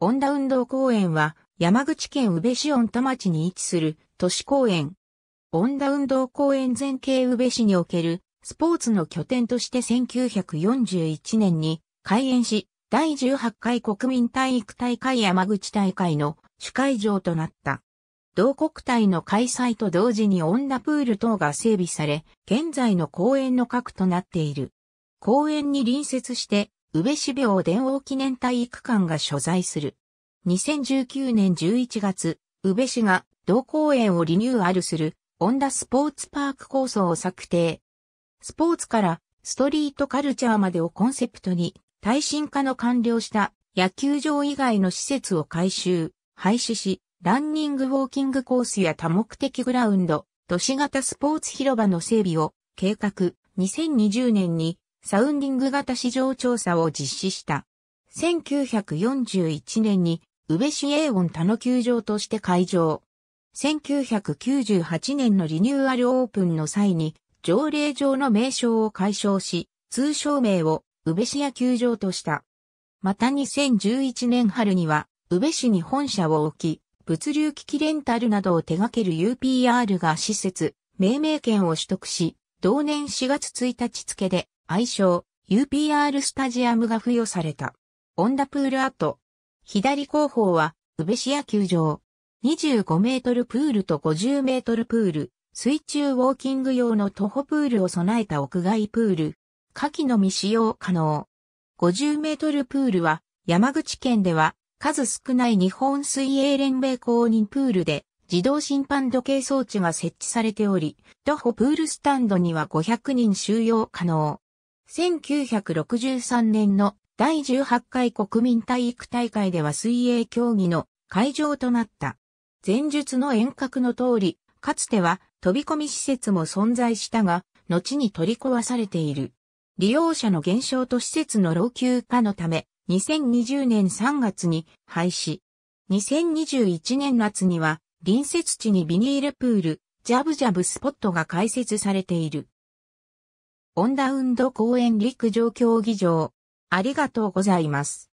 恩田運動公園は山口県宇部市温田町に位置する都市公園。恩田運動公園全景宇部市におけるスポーツの拠点として1941年に開園し、第18回国民体育大会山口大会の主会場となった。同国体の開催と同時に恩田プール等が整備され、現在の公園の核となっている。公園に隣接して宇部市病伝王記念体育館が所在する。2019年11月、宇部市が同公園をリニューアルする、オンダスポーツパーク構想を策定。スポーツからストリートカルチャーまでをコンセプトに、耐震化の完了した野球場以外の施設を改修、廃止し、ランニングウォーキングコースや多目的グラウンド、都市型スポーツ広場の整備を計画、2020年にサウンディング型市場調査を実施した。1941年に、宇部市英音田の球場として開場。1998年のリニューアルオープンの際に、条例上の名称を解消し、通称名を宇部市野球場とした。また2011年春には、宇部市に本社を置き、物流機器レンタルなどを手掛ける UPR が施設、命名権を取得し、同年4月1日付で愛称 UPR スタジアムが付与された。オンダプール跡。左後方は、宇部市野球場。25メートルプールと50メートルプール、水中ウォーキング用の徒歩プールを備えた屋外プール。夏季のみ使用可能。50メートルプールは、山口県では、数少ない日本水泳連盟公認プールで、自動審判時計装置が設置されており、徒歩プールスタンドには500人収容可能。1963年の第18回国民体育大会では水泳競技の会場となった。前述の遠隔の通り、かつては飛び込み施設も存在したが、後に取り壊されている。利用者の減少と施設の老朽化のため、2020年3月に廃止。2021年夏には、隣接地にビニールプール、ジャブジャブスポットが開設されている。オンラウンド公園陸上競技場。ありがとうございます。